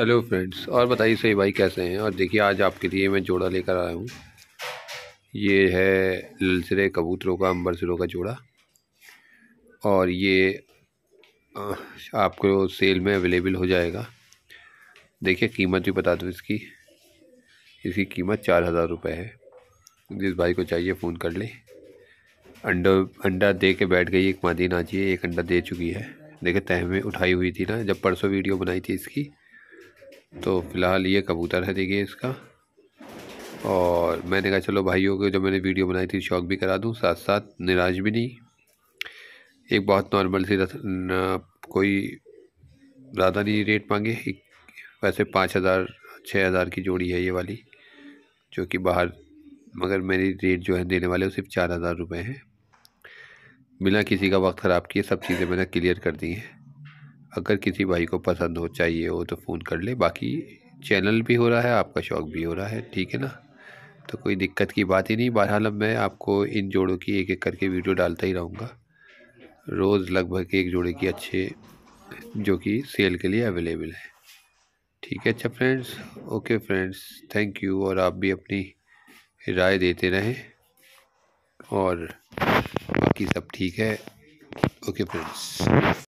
hello friends और बताइए सही भाई कैसे हैं और देखिए आज आपके लिए मैं जोड़ा लेकर आया हूँ ये है ललसरे कबूतरों का अंबर सिरों का जोड़ा और ये आपको सेल में अवेलेबल हो जाएगा देखिए कीमत भी बता दो इसकी इसकी कीमत चार हज़ार रुपये है जिस भाई को चाहिए फ़ोन कर ले अंडा अंडा दे के बैठ गई एक मादी चाहिए एक अंडा दे चुकी है देखिए तह में उठाई हुई थी ना जब परसों वीडियो बनाई थी इसकी तो फ़िलहाल ये कबूतर है देखिए इसका और मैंने कहा चलो भाइयों को जो मैंने वीडियो बनाई थी शौक भी करा दूँ साथ साथ निराश भी नहीं एक बहुत नॉर्मल सी कोई ज़्यादा नहीं रेट मांगे वैसे पाँच हज़ार छः हज़ार की जोड़ी है ये वाली जो कि बाहर मगर मेरी रेट जो है देने वाले वो सिर्फ चार हज़ार रुपये हैं बिना किसी का वक्त ख़राब किए सब चीज़ें मैंने क्लियर कर दी हैं अगर किसी भाई को पसंद हो चाहिए हो तो फ़ोन कर ले बाकी चैनल भी हो रहा है आपका शौक़ भी हो रहा है ठीक है ना तो कोई दिक्कत की बात ही नहीं बहरहाल अब मैं आपको इन जोड़ों की एक एक करके वीडियो डालता ही रहूँगा रोज़ लगभग एक जोड़े की अच्छे जो कि सेल के लिए अवेलेबल है ठीक है अच्छा friends okay friends thank you और आप भी अपनी राय देते रहें और बाकी सब ठीक है ओके फ्रेंड्स